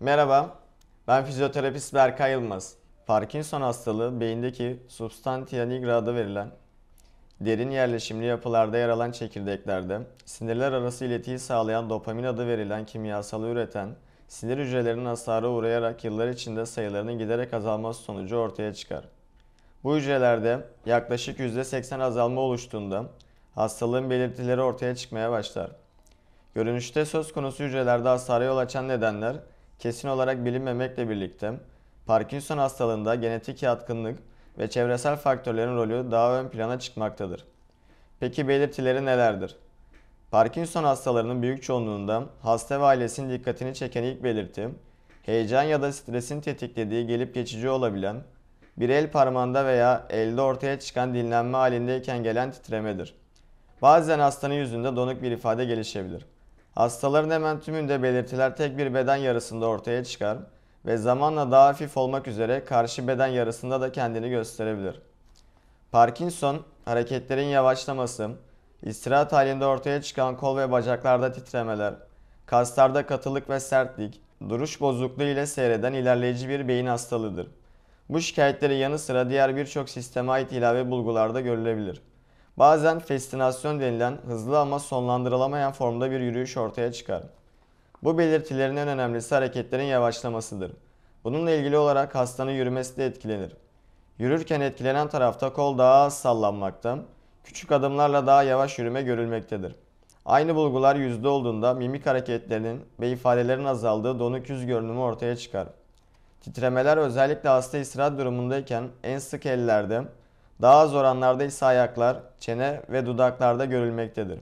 Merhaba, ben fizyoterapist Berkay Yılmaz. Parkinson hastalığı beyindeki substantia nigra adı verilen derin yerleşimli yapılarda yer alan çekirdeklerde sinirler arası iletiyi sağlayan dopamin adı verilen kimyasalı üreten sinir hücrelerinin hasara uğrayarak yıllar içinde sayılarının giderek azalması sonucu ortaya çıkar. Bu hücrelerde yaklaşık %80 azalma oluştuğunda hastalığın belirtileri ortaya çıkmaya başlar. Görünüşte söz konusu hücrelerde hasara yol açan nedenler kesin olarak bilinmemekle birlikte Parkinson hastalığında genetik yatkınlık ve çevresel faktörlerin rolü daha ön plana çıkmaktadır. Peki belirtileri nelerdir? Parkinson hastalarının büyük çoğunluğunda hasta ve ailesinin dikkatini çeken ilk belirti, heyecan ya da stresin tetiklediği gelip geçici olabilen, bir el parmağında veya elde ortaya çıkan dinlenme halindeyken gelen titremedir. Bazen hastanın yüzünde donuk bir ifade gelişebilir. Hastaların hemen tümünde belirtiler tek bir beden yarısında ortaya çıkar ve zamanla daha hafif olmak üzere karşı beden yarısında da kendini gösterebilir. Parkinson, hareketlerin yavaşlaması, istirahat halinde ortaya çıkan kol ve bacaklarda titremeler, kaslarda katılık ve sertlik, duruş bozukluğu ile seyreden ilerleyici bir beyin hastalığıdır. Bu şikayetlerin yanı sıra diğer birçok sisteme ait ilave bulgularda görülebilir. Bazen festinasyon denilen hızlı ama sonlandırılamayan formda bir yürüyüş ortaya çıkar. Bu belirtilerin en önemlisi hareketlerin yavaşlamasıdır. Bununla ilgili olarak hastanın yürümesi de etkilenir. Yürürken etkilenen tarafta kol daha az sallanmakta, küçük adımlarla daha yavaş yürüme görülmektedir. Aynı bulgular yüzde olduğunda mimik hareketlerinin ve ifadelerin azaldığı donuk yüz görünümü ortaya çıkar. Titremeler özellikle hasta istirahat durumundayken en sık ellerde, daha zor anlarda ise ayaklar, çene ve dudaklarda görülmektedir.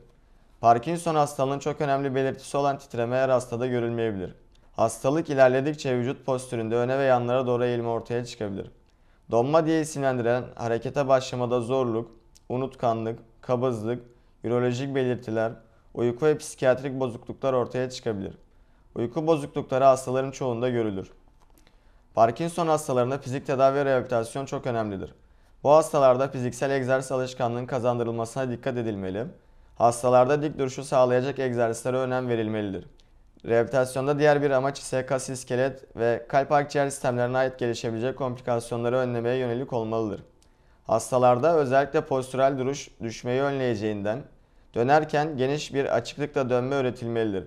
Parkinson hastalığının çok önemli belirtisi olan titreme her hastada görülmeyebilir. Hastalık ilerledikçe vücut postüründe öne ve yanlara doğru eğilme ortaya çıkabilir. Donma diye isimlendiren harekete başlamada zorluk, unutkanlık, kabızlık, ürolojik belirtiler, uyku ve psikiyatrik bozukluklar ortaya çıkabilir. Uyku bozuklukları hastaların çoğunda görülür. Parkinson hastalarında fizik tedavi ve rehabilitasyon çok önemlidir. Bu hastalarda fiziksel egzersiz alışkanlığının kazandırılmasına dikkat edilmeli. Hastalarda dik duruşu sağlayacak egzersizlere önem verilmelidir. Rehabilitasyonda diğer bir amaç ise kas iskelet ve kalp akciğer sistemlerine ait gelişebilecek komplikasyonları önlemeye yönelik olmalıdır. Hastalarda özellikle postürel duruş düşmeyi önleyeceğinden dönerken geniş bir açıklıkla dönme öğretilmelidir.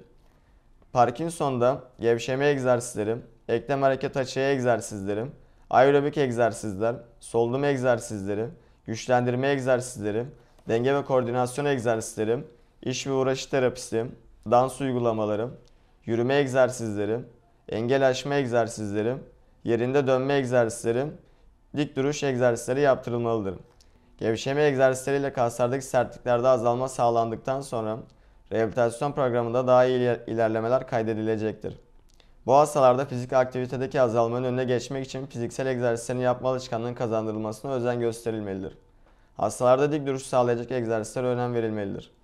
Parkinson'da gevşeme egzersizleri, eklem hareket açığı egzersizleri, aerobik egzersizler, solunum egzersizleri, güçlendirme egzersizleri, denge ve koordinasyon egzersizleri, iş ve uğraşı terapisi, dans uygulamaları, yürüme egzersizleri, engel aşma egzersizleri, yerinde dönme egzersizleri, dik duruş egzersizleri yaptırılmalıdır. Gevşeme egzersizleriyle kaslardaki sertliklerde azalma sağlandıktan sonra rehabilitasyon programında daha iyi ilerlemeler kaydedilecektir. Bu hastalarda fiziksel aktivitedeki azalmanın önüne geçmek için fiziksel egzersizlerin yapma alışkanlığının kazandırılmasına özen gösterilmelidir. Hastalarda dik duruş sağlayacak egzersizlere önem verilmelidir.